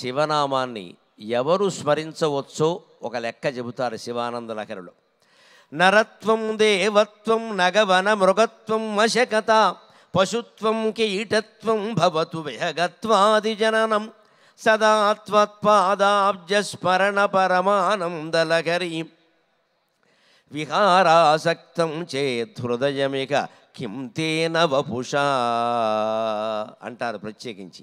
శివనామాన్ని ఎవరు స్మరించవచ్చో ఒక లెక్క చెబుతారు శివానంద లహరిలో నరత్వం దేవత్వం నగవన మృగత్వం వశకత పశుత్వం కీటత్వం భవతు జననం సదా త్వత్పాదాబ్జస్మరణ పరమానందలహరి విహారాసక్తం చేదృదయమిక కిం తేన వపుషా అంటారు ప్రత్యేకించి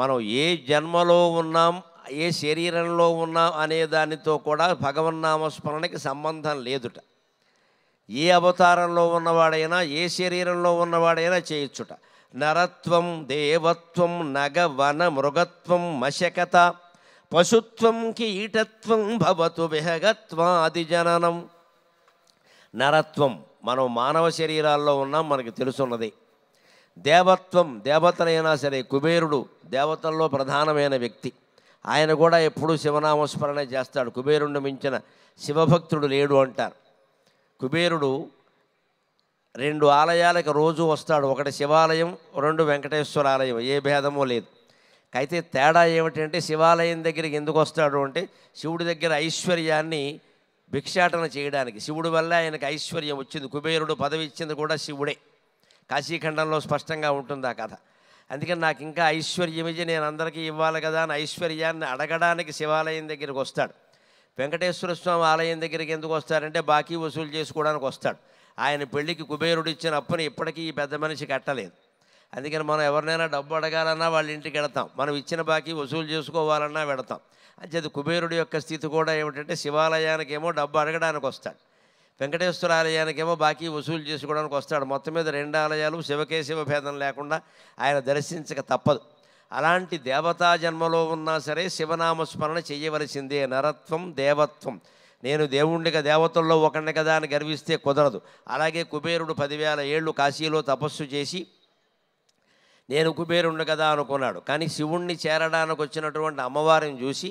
మనం ఏ జన్మలో ఉన్నాం ఏ శరీరంలో ఉన్నాం అనే దానితో కూడా భగవన్నామస్మరణకి సంబంధం లేదుట ఏ అవతారంలో ఉన్నవాడైనా ఏ శరీరంలో ఉన్నవాడైనా చేయొచ్చుట నరత్వం దేవత్వం నగ వన మృగత్వం మశకత పశుత్వం కీటత్వం భవతు జననం నరత్వం మనం మానవ శరీరాల్లో ఉన్నాం మనకి తెలుసున్నది దేవత్వం దేవతలైనా సరే కుబేరుడు దేవతల్లో ప్రధానమైన వ్యక్తి ఆయన కూడా ఎప్పుడూ శివనామస్మరణ చేస్తాడు కుబేరుడిని మించిన శివభక్తుడు లేడు అంటారు కుబేరుడు రెండు ఆలయాలకు రోజు వస్తాడు ఒకటి శివాలయం రెండు వెంకటేశ్వర ఆలయం ఏ భేదమూ లేదు అయితే తేడా ఏమిటంటే శివాలయం దగ్గరికి ఎందుకు వస్తాడు అంటే శివుడి దగ్గర ఐశ్వర్యాన్ని భిక్షాటన చేయడానికి శివుడి వల్ల ఆయనకు ఐశ్వర్యం వచ్చింది కుబేరుడు పదవి ఇచ్చింది కూడా శివుడే కాశీఖండంలో స్పష్టంగా ఉంటుంది ఆ కథ అందుకని నాకు ఇంకా ఐశ్వర్యమిజి నేను అందరికీ ఇవ్వాలి కదా అని ఐశ్వర్యాన్ని అడగడానికి శివాలయం దగ్గరికి వస్తాడు వెంకటేశ్వర స్వామి ఆలయం దగ్గరికి ఎందుకు వస్తారంటే బాకీ వసూలు చేసుకోవడానికి వస్తాడు ఆయన పెళ్లికి కుబేరుడు ఇచ్చిన అప్పుని ఇప్పటికీ ఈ పెద్ద మనిషి కట్టలేదు అందుకని మనం ఎవరినైనా డబ్బు అడగాలన్నా వాళ్ళ ఇంటికి వెడతాం మనం ఇచ్చిన బాకీ వసూలు చేసుకోవాలన్నా వెడతాం అంచేది కుబేరుడి యొక్క స్థితి కూడా ఏమిటంటే శివాలయానికి ఏమో డబ్బు అడగడానికి వస్తాడు వెంకటేశ్వర ఆలయానికేమో బాకీ వసూలు చేసుకోవడానికి వస్తాడు మొత్తం మీద రెండు ఆలయాలు శివకేశివ భేదం లేకుండా ఆయన దర్శించక తప్పదు అలాంటి దేవతా జన్మలో ఉన్నా సరే శివనామస్మరణ చేయవలసిందే నరత్వం దేవత్వం నేను దేవుణ్ణిగా దేవతల్లో ఒకడిని కదా అని గర్విస్తే కుదరదు అలాగే కుబేరుడు పదివేల ఏళ్ళు కాశీలో తపస్సు చేసి నేను కుబేరుణ్ణి కదా అనుకున్నాడు కానీ శివుణ్ణి చేరడానికి వచ్చినటువంటి అమ్మవారిని చూసి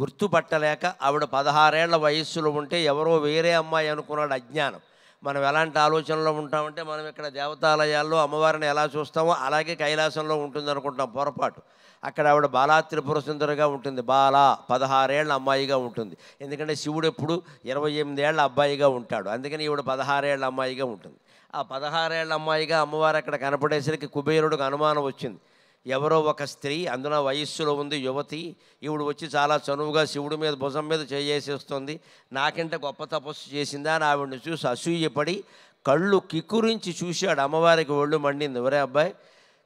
గుర్తుపట్టలేక ఆవిడ పదహారేళ్ల వయస్సులో ఉంటే ఎవరో వేరే అమ్మాయి అనుకున్నాడు అజ్ఞానం మనం ఎలాంటి ఆలోచనలో ఉంటామంటే మనం ఇక్కడ దేవతాలయాల్లో అమ్మవారిని ఎలా చూస్తామో అలాగే కైలాసంలో ఉంటుంది అనుకుంటాం పొరపాటు అక్కడ ఆవిడ బాలా త్రిపుర సుందరిగా ఉంటుంది బాలా పదహారేళ్ళ అమ్మాయిగా ఉంటుంది ఎందుకంటే శివుడు ఎప్పుడు ఇరవై ఎనిమిదేళ్ల అబ్బాయిగా ఉంటాడు అందుకని ఈవిడ పదహారేళ్ళ అమ్మాయిగా ఉంటుంది ఆ పదహారేళ్ళ అమ్మాయిగా అమ్మవారు అక్కడ కనపడేసరికి కుబేరుడికి అనుమానం వచ్చింది ఎవరో ఒక స్త్రీ అందున వయస్సులో ఉంది యువతి ఈవిడు వచ్చి చాలా చనువుగా శివుడి మీద భుజం మీద చేయేసేస్తుంది నాకంటే గొప్ప తపస్సు చేసిందా అని ఆవిడని చూసి అసూయపడి కళ్ళు కిక్కురించి చూశాడు అమ్మవారికి ఒళ్ళు మండింది ఎవరే అబ్బాయి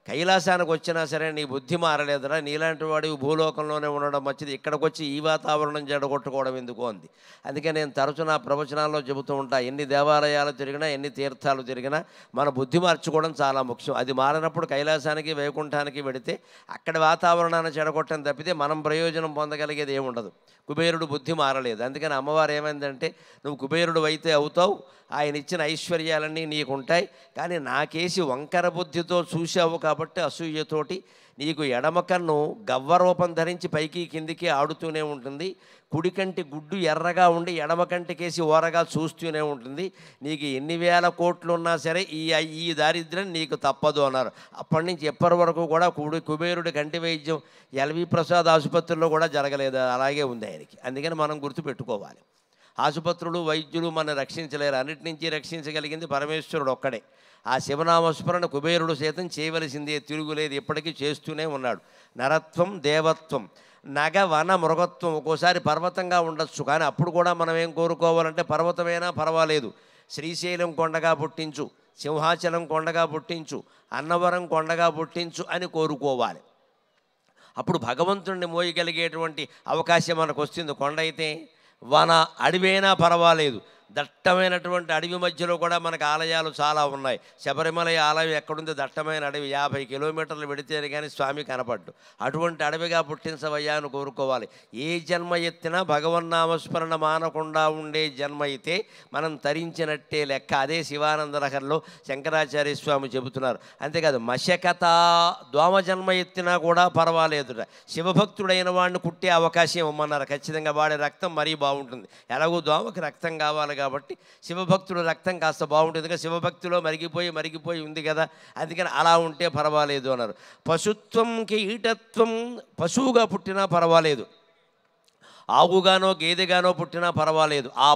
కైలాసానికి వచ్చినా సరే నీ బుద్ధి మారలేదురా నీలాంటి వాడి భూలోకంలోనే ఉండడం మంచిది ఇక్కడికి వచ్చి ఈ వాతావరణం జడగొట్టుకోవడం ఎందుకు అంది అందుకే నేను తరచున ప్రవచనాల్లో చెబుతూ ఉంటా ఎన్ని దేవాలయాలు తిరిగినా ఎన్ని తీర్థాలు తిరిగినా మన బుద్ధి మార్చుకోవడం చాలా ముఖ్యం అది మారినప్పుడు కైలాసానికి వైకుంఠానికి వెడితే అక్కడ వాతావరణాన్ని చెడగొట్టడం తప్పితే మనం ప్రయోజనం పొందగలిగేది ఏముండదు కుబేరుడు బుద్ధి మారలేదు అందుకని అమ్మవారు ఏమైందంటే నువ్వు కుబేరుడు అయితే అవుతావు ఆయన ఇచ్చిన ఐశ్వర్యాలన్నీ నీకుంటాయి కానీ నాకేసి వంకర బుద్ధితో చూసావు కాబట్టి కాబట్టి అసూయతోటి నీకు ఎడమ కన్ను గవ్వరూపం ధరించి పైకి కిందికి ఆడుతూనే ఉంటుంది కుడి కంటి గుడ్డు ఎర్రగా ఉండి ఎడమ కంటికేసి ఓరగా చూస్తూనే ఉంటుంది నీకు ఎన్ని వేల కోట్లు ఉన్నా సరే ఈ ఈ దారిద్ర్యం నీకు తప్పదు అన్నారు అప్పటి నుంచి ఎప్పటి వరకు కూడా కుడి కుబేరుడి కంటి వైద్యం ఎల్వి ప్రసాద్ ఆసుపత్రిలో కూడా జరగలేదు అలాగే ఉంది ఆయనకి అందుకని మనం గుర్తుపెట్టుకోవాలి ఆసుపత్రులు వైద్యులు మనం రక్షించలేరు అన్నిటి నుంచి రక్షించగలిగింది పరమేశ్వరుడు ఒక్కడే ఆ శివనామస్మరణ కుబేరుడు సైతం చేయవలసిందే తిరుగులేదు ఇప్పటికీ చేస్తూనే ఉన్నాడు నరత్వం దేవత్వం నగ వన మృగత్వం ఒక్కోసారి పర్వతంగా ఉండొచ్చు కానీ అప్పుడు కూడా మనం ఏం కోరుకోవాలంటే పర్వతమైనా పర్వాలేదు శ్రీశైలం కొండగా పుట్టించు సింహాచలం కొండగా పుట్టించు అన్నవరం కొండగా పుట్టించు అని కోరుకోవాలి అప్పుడు భగవంతుడిని మోయగలిగేటువంటి అవకాశం మనకు వస్తుంది కొండ అయితే వన అడివైనా పర్వాలేదు దట్టమైనటువంటి అడవి మధ్యలో కూడా మనకు ఆలయాలు చాలా ఉన్నాయి శబరిమల ఆలయం ఎక్కడుంది దట్టమైన అడవి యాభై కిలోమీటర్లు పెడితేనే కానీ స్వామి కనపడ్డు అటువంటి అడవిగా పుట్టించవయ్యా అని కోరుకోవాలి ఏ జన్మ ఎత్తినా భగవన్నామస్మరణ మానకుండా ఉండే జన్మ అయితే మనం తరించినట్టే లెక్క అదే శివానందనగర్లో శంకరాచార్య స్వామి చెబుతున్నారు అంతేకాదు మశకత దోమ జన్మ ఎత్తినా కూడా పర్వాలేదుట శివభక్తుడైన వాడిని కుట్టే అవకాశం ఇవ్వమన్నారు ఖచ్చితంగా వాడే రక్తం మరీ బాగుంటుంది ఎలాగో దోమకి రక్తం కావాలి కాబట్టి శివభక్తుల రక్తం కాస్త బాగుంటుంది ఎందుకంటే శివభక్తిలో మరిగిపోయి మరిగిపోయి ఉంది కదా అందుకని అలా ఉంటే పర్వాలేదు అన్నారు పశుత్వం కీటత్వం పశువుగా పుట్టినా పర్వాలేదు ఆవుగానో గేదెగానో పుట్టినా పర్వాలేదు ఆ